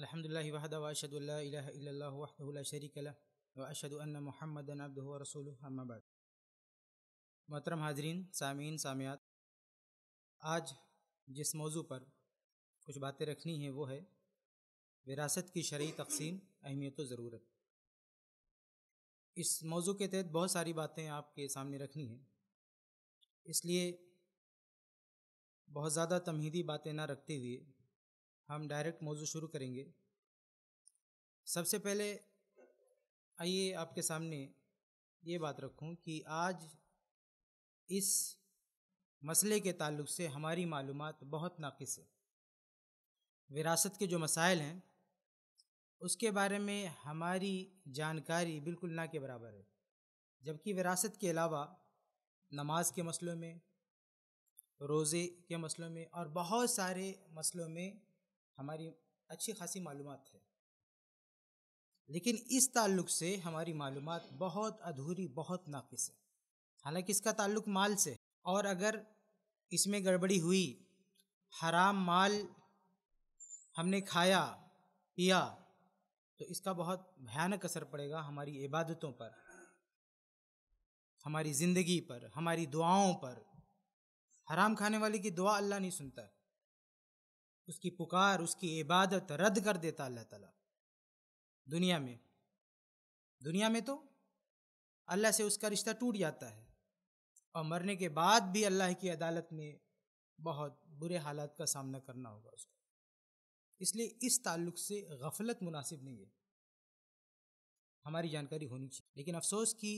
الحمد اللہ واشهد ان اللہ عبده ورسوله اما بعد محترم حاضرین سامعین سامعات آج جس موضوع پر کچھ باتیں رکھنی ہیں وہ ہے وراثت کی شرعی تقسیم اہمیت و ضرورت اس موضوع کے تحت بہت ساری باتیں آپ کے سامنے رکھنی ہیں اس لیے بہت زیادہ تمہیدی باتیں نہ رکھتے ہوئے ہم ڈائریکٹ موضوع شروع کریں گے سب سے پہلے آئیے آپ کے سامنے یہ بات رکھوں کہ آج اس مسئلے کے تعلق سے ہماری معلومات بہت ناقص ہے وراثت کے جو مسائل ہیں اس کے بارے میں ہماری جانکاری بالکل نہ کے برابر ہے جبکہ وراثت کے علاوہ نماز کے مسئلوں میں روزے کے مسئلوں میں اور بہت سارے مسئلوں میں ہماری اچھی خاصی معلومات ہے لیکن اس تعلق سے ہماری معلومات بہت ادھوری بہت ناقص ہے حالانکہ اس کا تعلق مال سے اور اگر اس میں گڑبڑی ہوئی حرام مال ہم نے کھایا پیا تو اس کا بہت بھیانک اثر پڑے گا ہماری عبادتوں پر ہماری زندگی پر ہماری دعاؤں پر حرام کھانے والے کی دعا اللہ نہیں سنتا ہے اس کی پکار اس کی عبادت رد کر دیتا اللہ تعالیٰ دنیا میں دنیا میں تو اللہ سے اس کا رشتہ ٹوٹ جاتا ہے اور مرنے کے بعد بھی اللہ کی عدالت میں بہت برے حالات کا سامنا کرنا ہوگا اس کو اس لیے اس تعلق سے غفلت مناسب نہیں ہے ہماری جانکاری ہونی چاہیے لیکن افسوس کی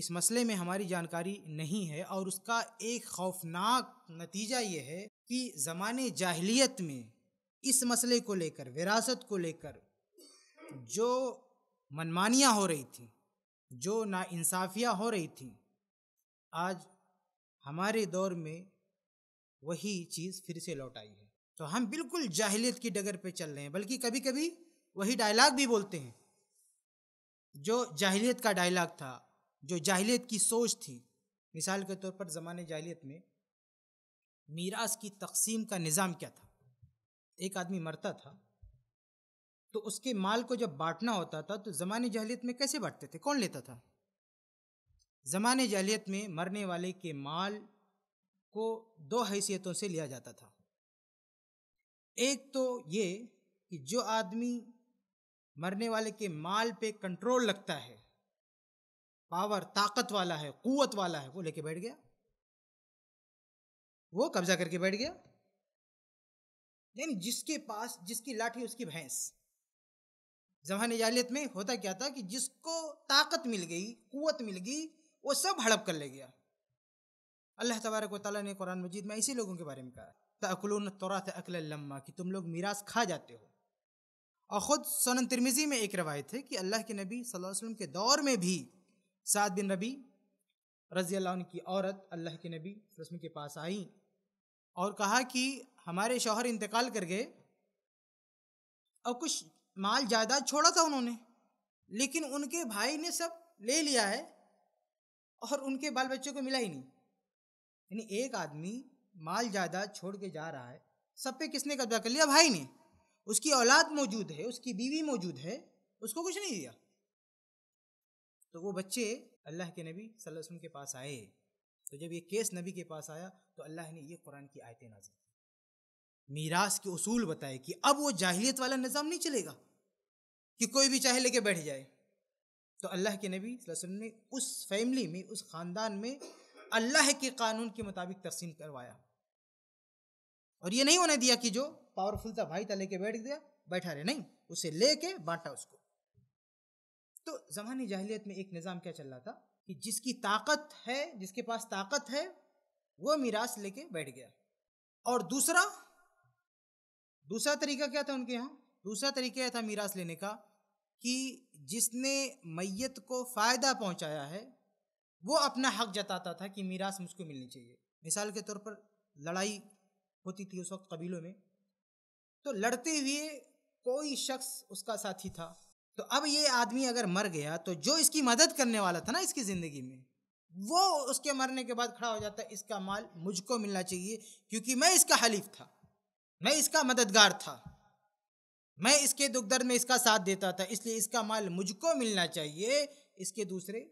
اس مسئلے میں ہماری جانکاری نہیں ہے اور اس کا ایک خوفناک نتیجہ یہ ہے کہ زمانے جاہلیت میں اس مسئلے کو لے کر وراثت کو لے کر جو منمانیاں ہو رہی تھیں جو ناانصافیاں ہو رہی تھیں آج ہمارے دور میں وہی چیز پھر سے لوٹ آئی ہے تو ہم بالکل جاہلیت کی ڈگر پہ چل رہے ہیں بلکہ کبھی کبھی وہی ڈائلاگ بھی بولتے ہیں جو جاہلیت کا ڈائلاگ تھا جو جاہلیت کی سوچ تھی مثال کے طور پر زمانے جاہلیت میں میراث کی تقسیم کا نظام کیا تھا ایک آدمی مرتا تھا تو اس کے مال کو جب بانٹنا ہوتا تھا تو زمانے جاہلیت میں کیسے بانٹتے تھے کون لیتا تھا زمانے جاہلیت میں مرنے والے کے مال کو دو حیثیتوں سے لیا جاتا تھا ایک تو یہ کہ جو آدمی مرنے والے کے مال پہ کنٹرول لگتا ہے پاور طاقت والا ہے قوت والا ہے وہ لے کے بیٹھ گیا وہ قبضہ کر کے بیٹھ گیا لیکن یعنی جس کے پاس جس کی لاٹھی اس کی بھینس زمانت میں ہوتا کیا تھا کہ جس کو طاقت مل گئی قوت مل گئی وہ سب ہڑپ کر لے گیا اللہ تبارک و تعالیٰ نے قرآن مجید میں اسی لوگوں کے بارے میں کہا لما کہ تم لوگ میراث کھا جاتے ہو اور خود سنن ترمیزی میں ایک روایت ہے کہ اللہ کے نبی صلی اللہ علیہ وسلم کے دور میں بھی سعد بن ربی رضی اللہ عنہ کی عورت اللہ کے نبی رسم کے پاس آئیں اور کہا کہ ہمارے شوہر انتقال کر گئے اور کچھ مال جائیداد چھوڑا تھا انہوں نے لیکن ان کے بھائی نے سب لے لیا ہے اور ان کے بال بچوں کو ملا ہی نہیں یعنی ایک آدمی مال جائیداد چھوڑ کے جا رہا ہے سب پہ کس نے قبضہ کر لیا بھائی نے اس کی اولاد موجود ہے اس کی بیوی موجود ہے اس کو کچھ نہیں دیا تو وہ بچے اللہ کے نبی صلی اللہ علیہ وسلم کے پاس آئے تو جب یہ کیس نبی کے پاس آیا تو اللہ نے یہ قرآن کی آیتیں نازل کی میراث کے اصول بتائے کہ اب وہ جاہلیت والا نظام نہیں چلے گا کہ کوئی بھی چاہے لے کے بیٹھ جائے تو اللہ کے نبی صلی اللہ علیہ وسلم نے اس فیملی میں اس خاندان میں اللہ کے قانون کے مطابق تقسیم کروایا اور یہ نہیں ہونے دیا کہ جو پاورفل تھا بھائی تھا لے کے بیٹھ گیا بیٹھا رہے نہیں اسے لے کے بانٹا اس کو تو زمانی جاہلیت میں ایک نظام کیا چل رہا تھا کہ جس کی طاقت ہے جس کے پاس طاقت ہے وہ لے کے بیٹھ گیا اور دوسرا دوسرا دوسرا طریقہ طریقہ کیا تھا تھا ان کے لینے کا کہ جس نے میت کو فائدہ پہنچایا ہے وہ اپنا حق جتاتا تھا کہ میراث کو ملنی چاہیے مثال کے طور پر لڑائی ہوتی تھی اس وقت قبیلوں میں تو لڑتے ہوئے کوئی شخص اس کا ساتھی تھا تو اب یہ آدمی اگر مر گیا تو جو اس کی مدد کرنے والا تھا نا اس کی زندگی میں وہ اس کے مرنے کے بعد کھڑا ہو جاتا ہے اس کا مال مجھ کو ملنا چاہیے کیونکہ میں اس کا حلیف تھا میں اس کا مددگار تھا میں اس کے دکھ درد میں اس کا ساتھ دیتا تھا اس لیے اس کا مال مجھ کو ملنا چاہیے اس کے دوسرے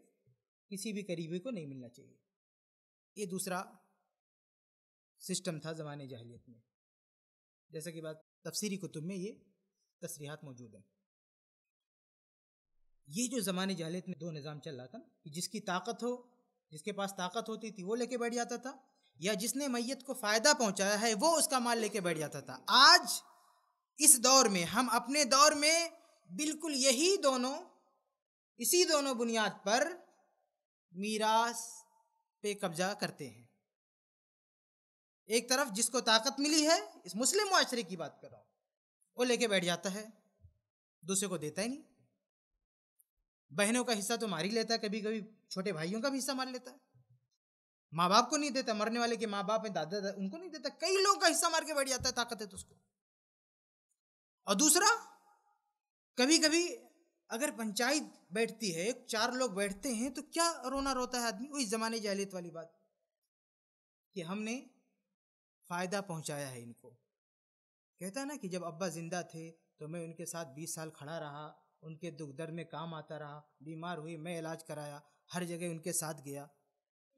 کسی بھی قریبی کو نہیں ملنا چاہیے یہ دوسرا سسٹم تھا زمانے جہلیت میں جیسا کہ بات تفسیری کتب میں یہ تصریحات موجود ہیں یہ جو زمانے جہلیت میں دو نظام چل رہا تھا کہ جس کی طاقت ہو جس کے پاس طاقت ہوتی تھی وہ لے کے بیٹھ جاتا تھا یا جس نے میت کو فائدہ پہنچایا ہے وہ اس کا مال لے کے بیٹھ جاتا تھا آج اس دور میں ہم اپنے دور میں بالکل یہی دونوں اسی دونوں بنیاد پر میراث پہ قبضہ کرتے ہیں ایک طرف جس کو طاقت ملی ہے اس مسلم معاشرے کی بات کر رہا ہوں وہ لے کے بیٹھ جاتا ہے دوسرے کو دیتا ہی نہیں بہنوں کا حصہ تو مار ہی لیتا ہے کبھی کبھی چھوٹے بھائیوں کا بھی حصہ مار لیتا ہے ماں باپ کو نہیں دیتا مرنے والے کے ماں باپ ہیں دادا دادا ان کو نہیں دیتا کئی کا حصہ مار کے جاتا ہے طاقت ہے تو اس کو اور دوسرا کبھی کبھی اگر بیٹھتی ہے چار لوگ بیٹھتے ہیں تو کیا رونا روتا ہے آدمی وہی زمانے جہلیت والی بات کہ ہم نے فائدہ پہنچایا ہے ان کو کہتا ہے نا کہ جب ابا زندہ تھے تو میں ان کے ساتھ بیس سال کھڑا رہا ان کے دکھ درد میں کام آتا رہا بیمار ہوئی میں علاج کرایا ہر جگہ ان کے ساتھ گیا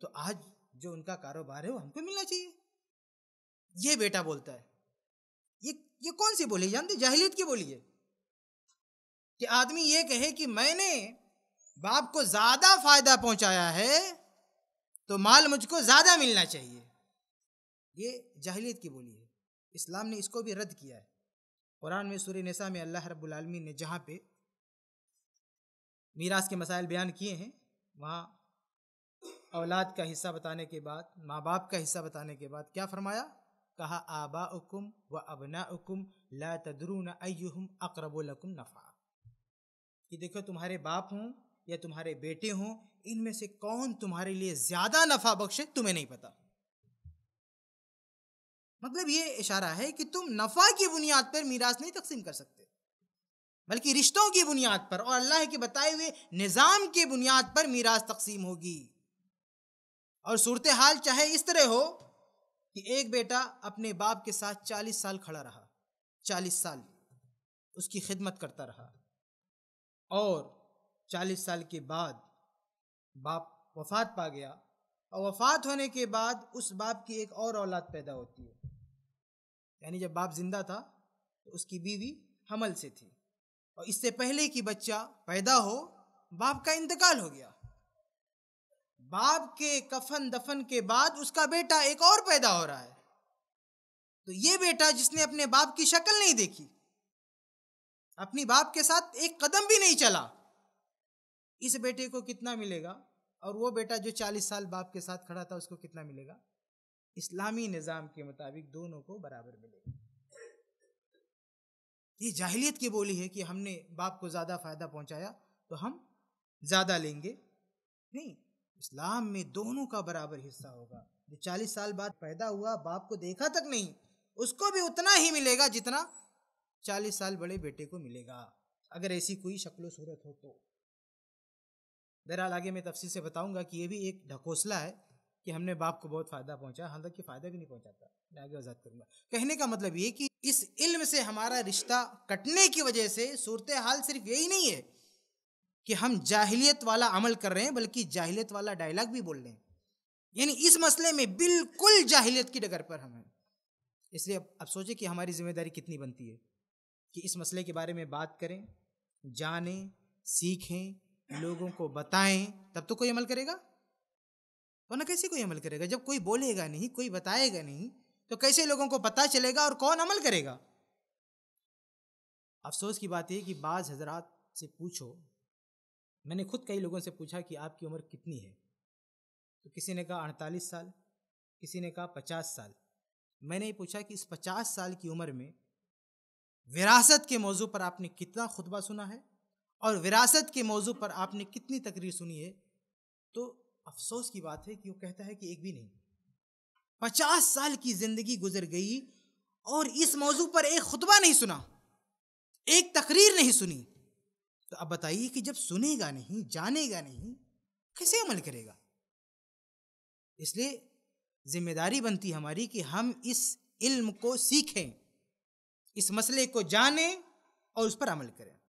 تو آج جو ان کا کاروبار ہے وہ ہم کو ملنا چاہیے یہ بیٹا بولتا ہے یہ یہ کون سی بولی جانتے جاہلیت کی بولی ہے کہ آدمی یہ کہے کہ میں نے باپ کو زیادہ فائدہ پہنچایا ہے تو مال مجھ کو زیادہ ملنا چاہیے یہ جاہلیت کی بولی ہے اسلام نے اس کو بھی رد کیا ہے قرآن میں سورہ نساء میں اللہ رب العالمین نے جہاں پہ میراث کے مسائل بیان کیے ہیں وہاں اولاد کا حصہ بتانے کے بعد ماں باپ کا حصہ بتانے کے بعد کیا فرمایا کہا آبا اکم و ابنا اکم لا تدرون ایہم اقرب لکم نفع کہ دیکھو تمہارے باپ ہوں یا تمہارے بیٹے ہوں ان میں سے کون تمہارے لیے زیادہ نفع بخشے تمہیں نہیں پتا مطلب یہ اشارہ ہے کہ تم نفع کی بنیاد پر میراث نہیں تقسیم کر سکتے بلکہ رشتوں کی بنیاد پر اور اللہ کے بتائے ہوئے نظام کی بنیاد پر میراث تقسیم ہوگی اور صورتحال چاہے اس طرح ہو کہ ایک بیٹا اپنے باپ کے ساتھ چالیس سال کھڑا رہا چالیس سال اس کی خدمت کرتا رہا اور چالیس سال کے بعد باپ وفات پا گیا اور وفات ہونے کے بعد اس باپ کی ایک اور اولاد پیدا ہوتی ہے یعنی جب باپ زندہ تھا تو اس کی بیوی حمل سے تھی اور اس سے پہلے کی بچہ پیدا ہو باپ کا انتقال ہو گیا باپ کے کفن دفن کے بعد اس کا بیٹا ایک اور پیدا ہو رہا ہے تو یہ بیٹا جس نے اپنے باپ کی شکل نہیں دیکھی اپنی باپ کے ساتھ ایک قدم بھی نہیں چلا اس بیٹے کو کتنا ملے گا اور وہ بیٹا جو چالیس سال باپ کے ساتھ کھڑا تھا اس کو کتنا ملے گا اسلامی نظام کے مطابق دونوں کو برابر ملے گا یہ جاہلیت کی بولی ہے کہ ہم نے باپ کو زیادہ فائدہ پہنچایا تو ہم زیادہ لیں گے نہیں اسلام میں دونوں کا برابر حصہ ہوگا جو چالیس سال بعد پیدا ہوا باپ کو دیکھا تک نہیں اس کو بھی اتنا ہی ملے گا جتنا چالیس سال بڑے بیٹے کو ملے گا اگر ایسی کوئی شکل و صورت ہو تو بہرحال آگے میں تفصیل سے بتاؤں گا کہ یہ بھی ایک ڈھکوسلا ہے کہ ہم نے باپ کو بہت فائدہ پہنچا ہاں، حالانکہ فائدہ بھی نہیں پہنچاتا میں آگے وضاحت کروں گا کہنے کا مطلب یہ کہ اس علم سے ہمارا رشتہ کٹنے کی وجہ سے صورتحال صرف یہی نہیں ہے کہ ہم جاہلیت والا عمل کر رہے ہیں بلکہ جاہلیت والا ڈائلاگ بھی بول رہے ہیں یعنی اس مسئلے میں بالکل جاہلیت کی ڈگر پر ہم ہیں اس لیے اب سوچیں کہ ہماری ذمہ داری کتنی بنتی ہے کہ اس مسئلے کے بارے میں بات کریں جانیں سیکھیں لوگوں کو بتائیں تب تو کوئی عمل کرے گا ورنہ کیسے کوئی عمل کرے گا جب کوئی بولے گا نہیں کوئی بتائے گا نہیں تو کیسے لوگوں کو پتا چلے گا اور کون عمل کرے گا افسوس کی بات یہ کہ بعض حضرات سے پوچھو میں نے خود کئی لوگوں سے پوچھا کہ آپ کی عمر کتنی ہے تو کسی نے کہا اڑتالیس سال کسی نے کہا پچاس سال میں نے یہ پوچھا کہ اس پچاس سال کی عمر میں وراثت کے موضوع پر آپ نے کتنا خطبہ سنا ہے اور وراثت کے موضوع پر آپ نے کتنی تقریر سنی ہے تو افسوس کی بات ہے کہ وہ کہتا ہے کہ ایک بھی نہیں پچاس سال کی زندگی گزر گئی اور اس موضوع پر ایک خطبہ نہیں سنا ایک تقریر نہیں سنی تو اب بتائیے کہ جب سنے گا نہیں جانے گا نہیں کسے عمل کرے گا اس لیے ذمہ داری بنتی ہماری کہ ہم اس علم کو سیکھیں اس مسئلے کو جانیں اور اس پر عمل کریں